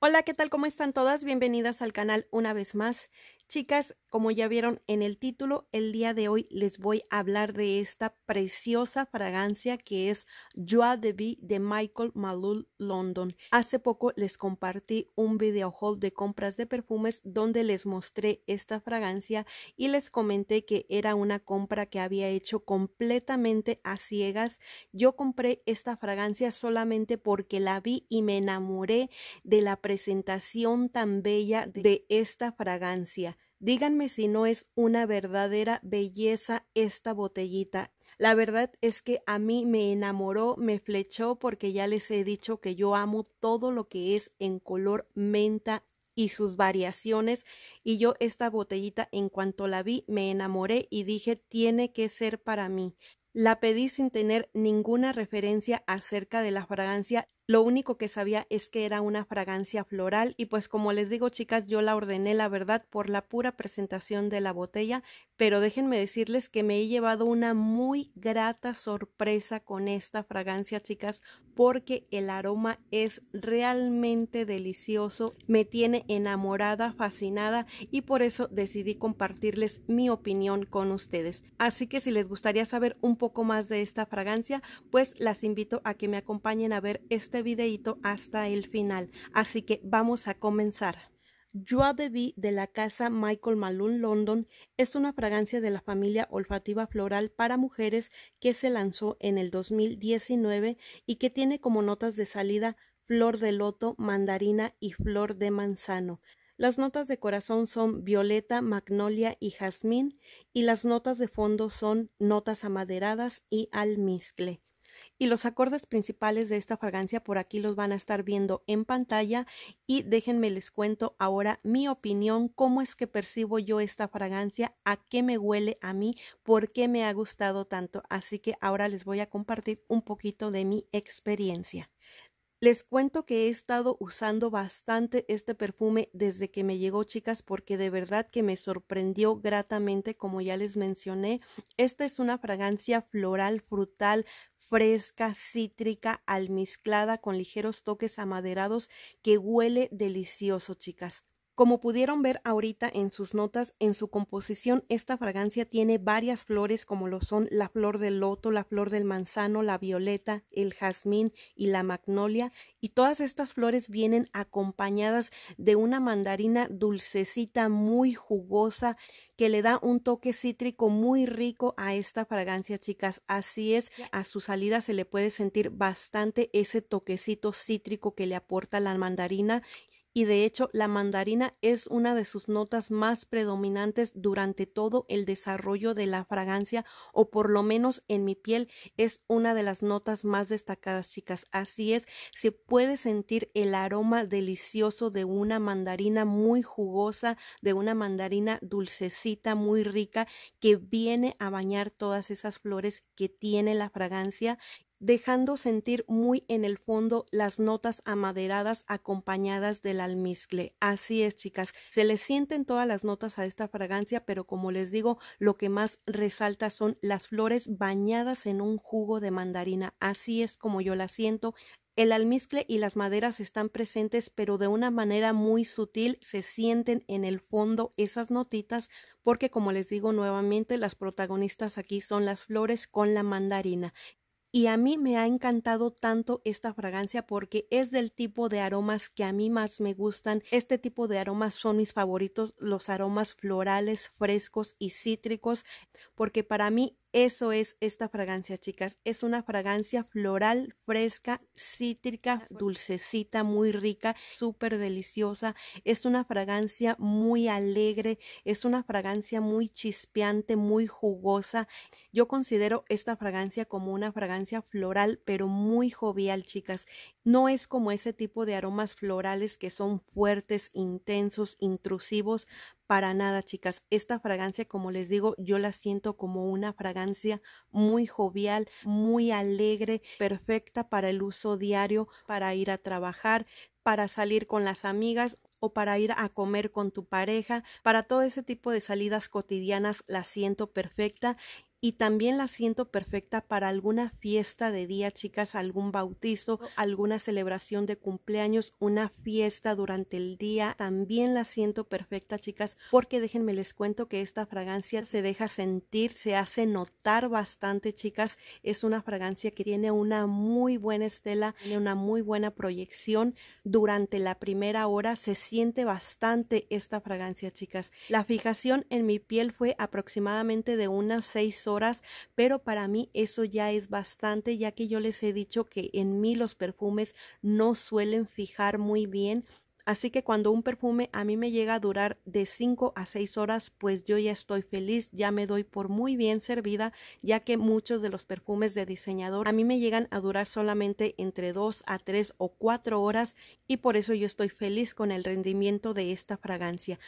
Hola, ¿qué tal? ¿Cómo están todas? Bienvenidas al canal una vez más. Chicas, como ya vieron en el título, el día de hoy les voy a hablar de esta preciosa fragancia que es Joie de Vie de Michael Malul London. Hace poco les compartí un video haul de compras de perfumes donde les mostré esta fragancia y les comenté que era una compra que había hecho completamente a ciegas. Yo compré esta fragancia solamente porque la vi y me enamoré de la presentación tan bella de esta fragancia. Díganme si no es una verdadera belleza esta botellita. La verdad es que a mí me enamoró, me flechó porque ya les he dicho que yo amo todo lo que es en color menta y sus variaciones y yo esta botellita en cuanto la vi me enamoré y dije tiene que ser para mí. La pedí sin tener ninguna referencia acerca de la fragancia lo único que sabía es que era una fragancia floral y pues como les digo chicas, yo la ordené la verdad por la pura presentación de la botella, pero déjenme decirles que me he llevado una muy grata sorpresa con esta fragancia chicas porque el aroma es realmente delicioso, me tiene enamorada, fascinada y por eso decidí compartirles mi opinión con ustedes. Así que si les gustaría saber un poco más de esta fragancia, pues las invito a que me acompañen a ver este este videito hasta el final, así que vamos a comenzar. Joie de Vie de la casa Michael Malone London es una fragancia de la familia olfativa floral para mujeres que se lanzó en el 2019 y que tiene como notas de salida flor de loto, mandarina y flor de manzano. Las notas de corazón son violeta, magnolia y jazmín, y las notas de fondo son notas amaderadas y almizcle y los acordes principales de esta fragancia por aquí los van a estar viendo en pantalla y déjenme les cuento ahora mi opinión, cómo es que percibo yo esta fragancia, a qué me huele a mí, por qué me ha gustado tanto. Así que ahora les voy a compartir un poquito de mi experiencia. Les cuento que he estado usando bastante este perfume desde que me llegó, chicas, porque de verdad que me sorprendió gratamente, como ya les mencioné. Esta es una fragancia floral, frutal, fresca, cítrica, almizclada, con ligeros toques amaderados que huele delicioso, chicas. Como pudieron ver ahorita en sus notas, en su composición esta fragancia tiene varias flores como lo son la flor del loto, la flor del manzano, la violeta, el jazmín y la magnolia y todas estas flores vienen acompañadas de una mandarina dulcecita muy jugosa que le da un toque cítrico muy rico a esta fragancia, chicas. Así es, a su salida se le puede sentir bastante ese toquecito cítrico que le aporta la mandarina y de hecho la mandarina es una de sus notas más predominantes durante todo el desarrollo de la fragancia o por lo menos en mi piel es una de las notas más destacadas chicas. Así es, se puede sentir el aroma delicioso de una mandarina muy jugosa, de una mandarina dulcecita, muy rica, que viene a bañar todas esas flores que tiene la fragancia dejando sentir muy en el fondo las notas amaderadas acompañadas del almizcle. Así es, chicas, se les sienten todas las notas a esta fragancia, pero como les digo, lo que más resalta son las flores bañadas en un jugo de mandarina. Así es como yo la siento. El almizcle y las maderas están presentes, pero de una manera muy sutil se sienten en el fondo esas notitas, porque como les digo nuevamente, las protagonistas aquí son las flores con la mandarina. Y a mí me ha encantado tanto esta fragancia porque es del tipo de aromas que a mí más me gustan. Este tipo de aromas son mis favoritos, los aromas florales, frescos y cítricos, porque para mí eso es esta fragancia, chicas. Es una fragancia floral, fresca, cítrica, dulcecita, muy rica, súper deliciosa. Es una fragancia muy alegre, es una fragancia muy chispeante, muy jugosa. Yo considero esta fragancia como una fragancia floral, pero muy jovial, chicas. No es como ese tipo de aromas florales que son fuertes, intensos, intrusivos, para nada, chicas. Esta fragancia, como les digo, yo la siento como una fragancia muy jovial, muy alegre, perfecta para el uso diario, para ir a trabajar, para salir con las amigas o para ir a comer con tu pareja, para todo ese tipo de salidas cotidianas la siento perfecta y también la siento perfecta para alguna fiesta de día, chicas, algún bautizo, oh. alguna celebración de cumpleaños, una fiesta durante el día. También la siento perfecta, chicas, porque déjenme les cuento que esta fragancia se deja sentir, se hace notar bastante, chicas. Es una fragancia que tiene una muy buena estela, tiene una muy buena proyección. Durante la primera hora se siente bastante esta fragancia, chicas. La fijación en mi piel fue aproximadamente de unas seis horas, pero para mí eso ya es bastante, ya que yo les he dicho que en mí los perfumes no suelen fijar muy bien Así que cuando un perfume a mí me llega a durar de 5 a 6 horas, pues yo ya estoy feliz, ya me doy por muy bien servida, ya que muchos de los perfumes de diseñador a mí me llegan a durar solamente entre 2 a 3 o 4 horas y por eso yo estoy feliz con el rendimiento de esta fragancia.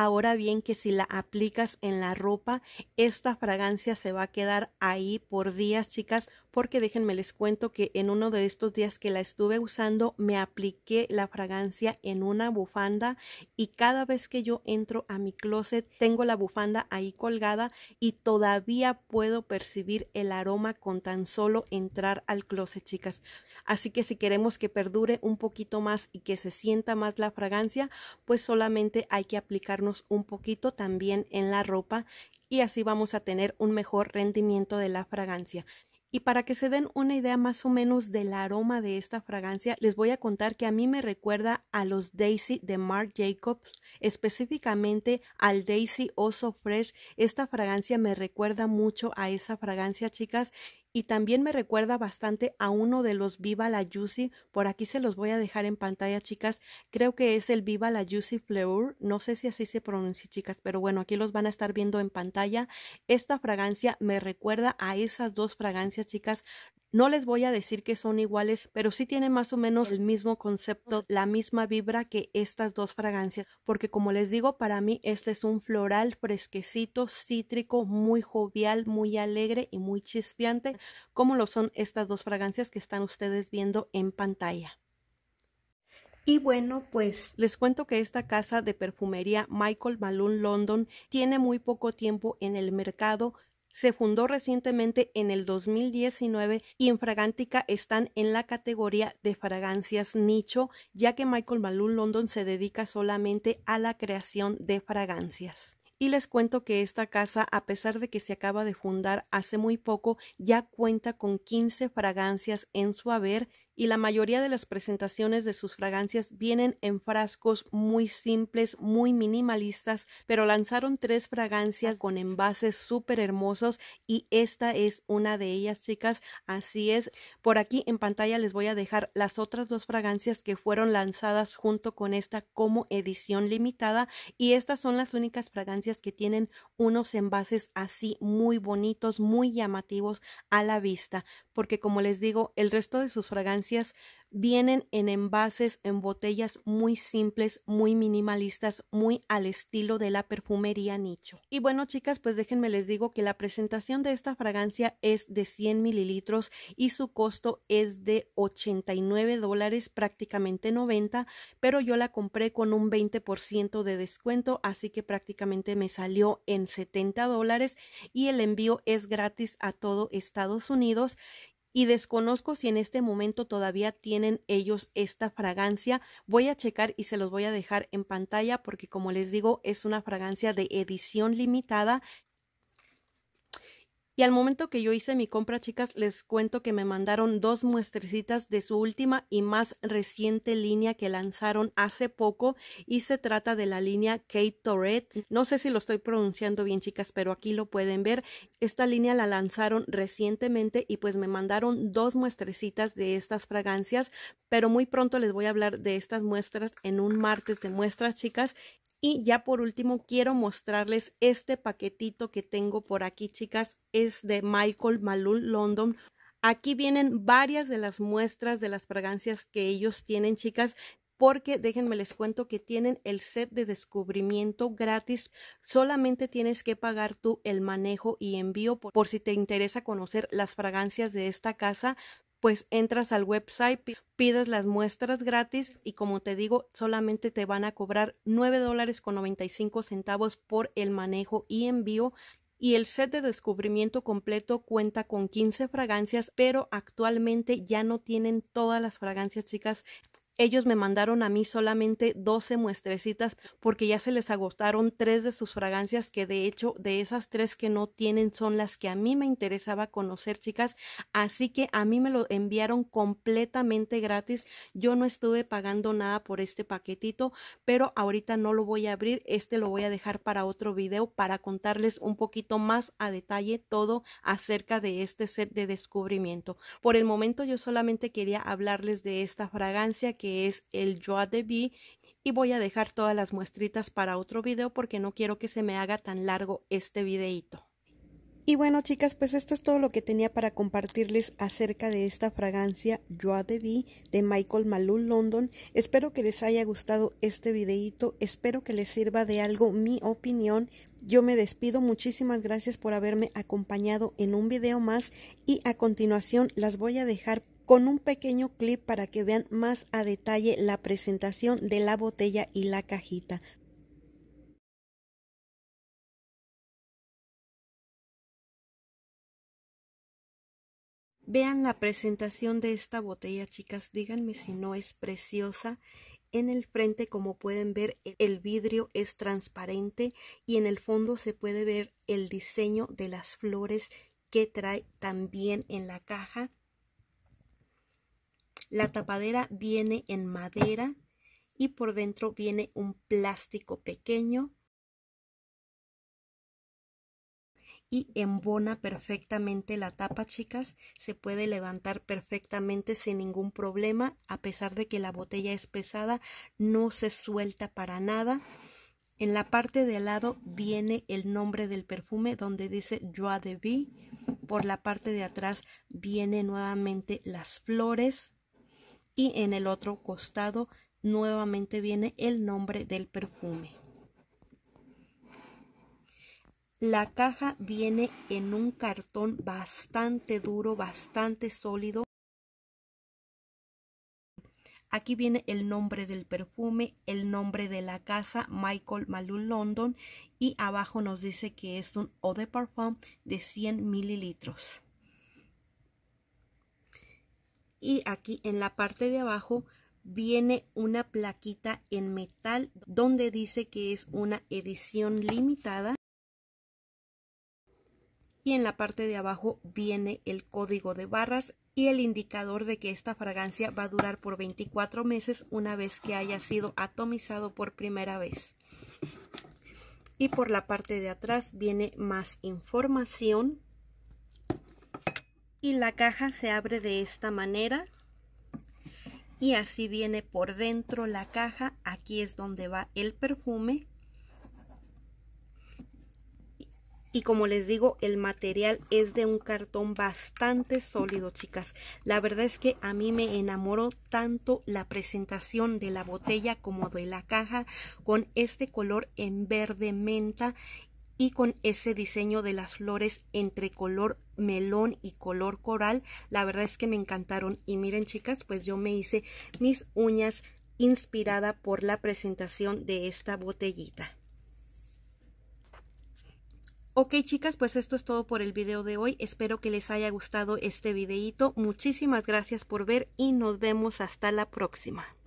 Ahora bien, que si la aplicas en la ropa, esta fragancia se va a quedar ahí por días, chicas, porque déjenme les cuento que en uno de estos días que la estuve usando me apliqué la fragancia en una bufanda y cada vez que yo entro a mi closet tengo la bufanda ahí colgada y todavía puedo percibir el aroma con tan solo entrar al closet chicas. Así que si queremos que perdure un poquito más y que se sienta más la fragancia, pues solamente hay que aplicarnos un poquito también en la ropa y así vamos a tener un mejor rendimiento de la fragancia. Y para que se den una idea más o menos del aroma de esta fragancia, les voy a contar que a mí me recuerda a los Daisy de Marc Jacobs, específicamente al Daisy Oso Fresh. Esta fragancia me recuerda mucho a esa fragancia, chicas, y también me recuerda bastante a uno de los Viva la Juicy, por aquí se los voy a dejar en pantalla chicas, creo que es el Viva la Juicy Fleur, no sé si así se pronuncia chicas, pero bueno, aquí los van a estar viendo en pantalla, esta fragancia me recuerda a esas dos fragancias chicas, no les voy a decir que son iguales, pero sí tienen más o menos el mismo concepto, la misma vibra que estas dos fragancias, porque como les digo, para mí este es un floral fresquecito, cítrico, muy jovial, muy alegre y muy chispeante, como lo son estas dos fragancias que están ustedes viendo en pantalla. Y bueno, pues les cuento que esta casa de perfumería Michael Malone London tiene muy poco tiempo en el mercado, se fundó recientemente en el 2019 y en Fragántica están en la categoría de fragancias nicho, ya que Michael Malun London se dedica solamente a la creación de fragancias. Y les cuento que esta casa, a pesar de que se acaba de fundar hace muy poco, ya cuenta con 15 fragancias en su haber, y la mayoría de las presentaciones de sus fragancias vienen en frascos muy simples, muy minimalistas, pero lanzaron tres fragancias con envases súper hermosos y esta es una de ellas, chicas. Así es, por aquí en pantalla les voy a dejar las otras dos fragancias que fueron lanzadas junto con esta como edición limitada y estas son las únicas fragancias que tienen unos envases así muy bonitos, muy llamativos a la vista, porque como les digo, el resto de sus fragancias vienen en envases, en botellas muy simples, muy minimalistas, muy al estilo de la perfumería nicho. Y bueno, chicas, pues déjenme les digo que la presentación de esta fragancia es de 100 mililitros y su costo es de 89 dólares, prácticamente 90, pero yo la compré con un 20% de descuento, así que prácticamente me salió en 70 dólares y el envío es gratis a todo Estados Unidos y desconozco si en este momento todavía tienen ellos esta fragancia. Voy a checar y se los voy a dejar en pantalla porque como les digo es una fragancia de edición limitada y al momento que yo hice mi compra, chicas, les cuento que me mandaron dos muestrecitas de su última y más reciente línea que lanzaron hace poco y se trata de la línea Kate Tourette. No sé si lo estoy pronunciando bien, chicas, pero aquí lo pueden ver. Esta línea la lanzaron recientemente y pues me mandaron dos muestrecitas de estas fragancias, pero muy pronto les voy a hablar de estas muestras en un martes de muestras, chicas. Y ya por último quiero mostrarles este paquetito que tengo por aquí, chicas de Michael Malul London. Aquí vienen varias de las muestras de las fragancias que ellos tienen, chicas, porque déjenme les cuento que tienen el set de descubrimiento gratis. Solamente tienes que pagar tú el manejo y envío por, si te interesa conocer las fragancias de esta casa pues entras al website, pides las muestras gratis y como te digo, solamente te van a cobrar $9.95 dólares con centavos por el manejo y envío y el set de descubrimiento completo cuenta con 15 fragancias, pero actualmente ya no tienen todas las fragancias chicas ellos me mandaron a mí solamente 12 muestrecitas porque ya se les agotaron tres de sus fragancias que de hecho de esas tres que no tienen son las que a mí me interesaba conocer, chicas. Así que a mí me lo enviaron completamente gratis. Yo no estuve pagando nada por este paquetito, pero ahorita no lo voy a abrir. Este lo voy a dejar para otro video para contarles un poquito más a detalle todo acerca de este set de descubrimiento. Por el momento yo solamente quería hablarles de esta fragancia que es el Joie de Vie y voy a dejar todas las muestritas para otro video porque no quiero que se me haga tan largo este videito. Y bueno chicas, pues esto es todo lo que tenía para compartirles acerca de esta fragancia Joie de Vie de Michael Malou London. Espero que les haya gustado este videito, espero que les sirva de algo mi opinión. Yo me despido, muchísimas gracias por haberme acompañado en un video más y a continuación las voy a dejar con un pequeño clip para que vean más a detalle la presentación de la botella y la cajita. Vean la presentación de esta botella, chicas. Díganme si no es preciosa. En el frente, como pueden ver, el vidrio es transparente y en el fondo se puede ver el diseño de las flores que trae también en la caja. La tapadera viene en madera y por dentro viene un plástico pequeño y embona perfectamente la tapa, chicas. Se puede levantar perfectamente sin ningún problema. A pesar de que la botella es pesada, no se suelta para nada. En la parte de al lado viene el nombre del perfume donde dice Joie de Vie. Por la parte de atrás viene nuevamente las flores y en el otro costado nuevamente viene el nombre del perfume. La caja viene en un cartón bastante duro, bastante sólido. Aquí viene el nombre del perfume, el nombre de la casa, Michael Malou London, y abajo nos dice que es un eau de parfum de 100 mililitros y aquí en la parte de abajo viene una plaquita en metal donde dice que es una edición limitada y en la parte de abajo viene el código de barras y el indicador de que esta fragancia va a durar por 24 meses una vez que haya sido atomizado por primera vez. Y por la parte de atrás viene más información y la caja se abre de esta manera y así viene por dentro la caja aquí es donde va el perfume y como les digo el material es de un cartón bastante sólido chicas la verdad es que a mí me enamoró tanto la presentación de la botella como de la caja con este color en verde menta y con ese diseño de las flores entre color melón y color coral. La verdad es que me encantaron y miren chicas, pues yo me hice mis uñas inspirada por la presentación de esta botellita. Ok chicas, pues esto es todo por el video de hoy. Espero que les haya gustado este videito. Muchísimas gracias por ver y nos vemos hasta la próxima.